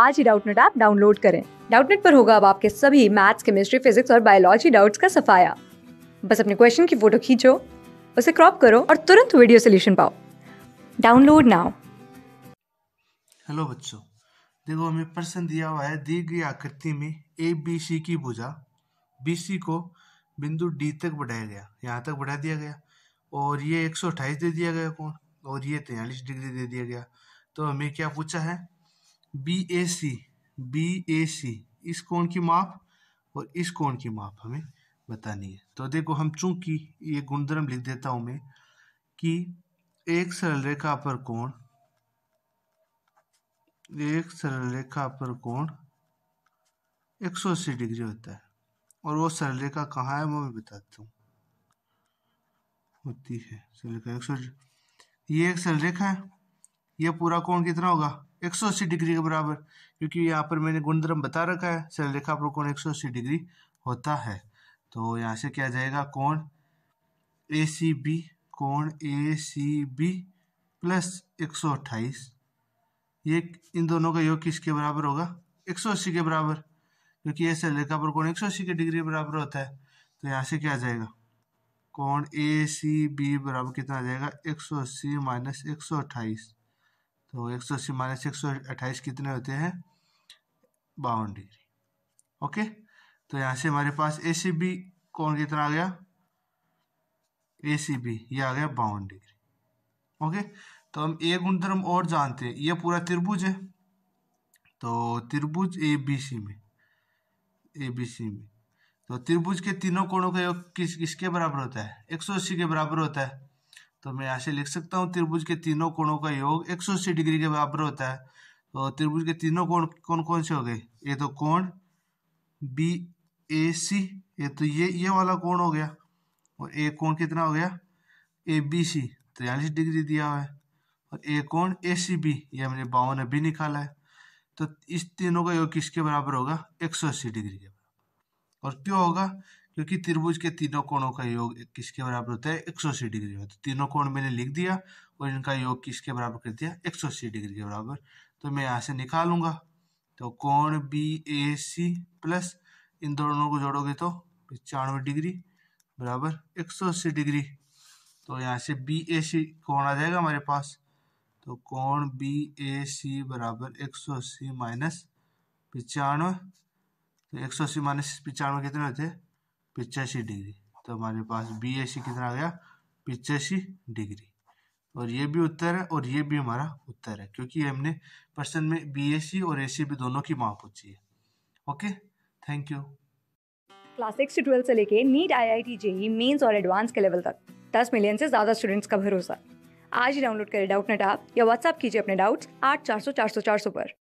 आज ही Doubtnut app download करें डाउटनेट पर होगा अब आपके सभी मैथ्स केमिस्ट्री फिजिक्स और बायोलॉजी डाउट्स का सफाया बस अपने क्वेश्चन की फोटो खींचो उसे क्रॉप करो और तुरंत वीडियो सोल्यूशन पाओ डाउनलोड नाउ हेलो बच्चों देखो हमें प्रश्न दिया हुआ है दी गई आकृति में ए बी सी की भुजा बी सी को बिंदु डी तक बढ़ाया गया यहाँ तक बढ़ा दिया गया और ये एक सौ अट्ठाईस दे दिया गया कौन और ये तैयलीस डिग्री दे दिया गया तो हमें क्या पूछा है बी ए सी बी ए सी इस कोण की माप और इस कोण की माप हमें बतानी है तो देखो हम चूंकि ये गुणधर्म लिख देता हूं मैं कि एक सरल रेखा पर कोण एक सरल रेखा पर कोण अस्सी डिग्री होता है और वो सरल रेखा कहाँ है वो मैं बताता हूँ होती है सरल रेखा एक ये एक सरल रेखा है ये पूरा कोण कितना होगा एक सौ अस्सी डिग्री के बराबर क्योंकि यहाँ पर मैंने गुणधर्म बता रखा है रेखा पर कोण एक सौ अस्सी डिग्री होता है तो यहाँ से क्या जाएगा कोण ए सी बी कोण ए सी बी प्लस एक सौ अट्ठाईस ये इन दोनों का योग किसके बराबर होगा एक सौ अस्सी के बराबर क्योंकि ये रेखा पर कोण एक सौ अस्सी के डिग्री बराबर होता है तो यहाँ से क्या जाएगा कोण ए सी बी बराबर कितना आ जाएगा एक सौ अस्सी माइनस एक सौ अट्ठाईस तो एक सौ अस्सी माइनस एक सौ अट्ठाईस कितने होते हैं बावन डिग्री ओके तो यहाँ से हमारे पास ए सी बी कौन कितना आ गया ए सी बी ये आ गया बावन डिग्री ओके तो हम एक गुणधर्म और जानते हैं ये पूरा त्रिभुज है तो त्रिभुज ए बी सी में ए बी सी में तो त्रिभुज के तीनों कोणों का योग किस किसके बराबर होता है एक सौ अस्सी के बराबर होता है तो मैं यहाँ से लिख सकता हूँ त्रिभुज के तीनों कोणों का योग एक सौ अस्सी डिग्री के बराबर होता है तो त्रिभुज के तीनों कोण कौन कौन से हो गए ये तो कोण बी ए सी ये तो ये ये वाला कोण हो गया और एक कोण कितना हो गया ए बी सी तिरालीस डिग्री दिया हुआ है और एक कोण ए सी बी ये हमने बावन अभी निकाला है तो इस तीनों का योग किसके बराबर होगा एक सौ अस्सी डिग्री के बराबर और क्यों होगा क्योंकि त्रिभुज के तीनों कोणों का योग किसके बराबर होता है एक सौ अस्सी डिग्री होता है तीनों कोण मैंने लिख दिया और इनका योग किसके बराबर कर दिया एक सौ अस्सी डिग्री के बराबर तो मैं यहाँ से निकालूंगा तो कोण बी ए सी प्लस इन दोनों को जोड़ोगे तो पचानवे डिग्री बराबर एक सौ अस्सी डिग्री तो यहाँ से बी ए सी कोण आ जाएगा हमारे पास तो कोण बी ए सी बराबर एक सौ अस्सी माइनस पचानवे तो एक सौ अस्सी माइनस पचानवे कितने होते हैं पिचासी डिग्री तो हमारे पास बी ए सी कितना आ गया पिचासी डिग्री और ये भी उत्तर है और ये भी हमारा उत्तर है क्योंकि हमने प्रश्न में बी ए सी और ए सी भी दोनों की माँ पूछी है okay thank you class six से ट्वेल्थ से लेके NEET I I T JEE mains और एडवांस के लेवल तक दस मिलियन से ज़्यादा स्टूडेंट्स का भरोसा आज ही डाउनलोड करें डाउट नेट आप या व्हाट्सअप कीजिए अपने डाउट्स आठ चार सौ चार सौ चार सौ पर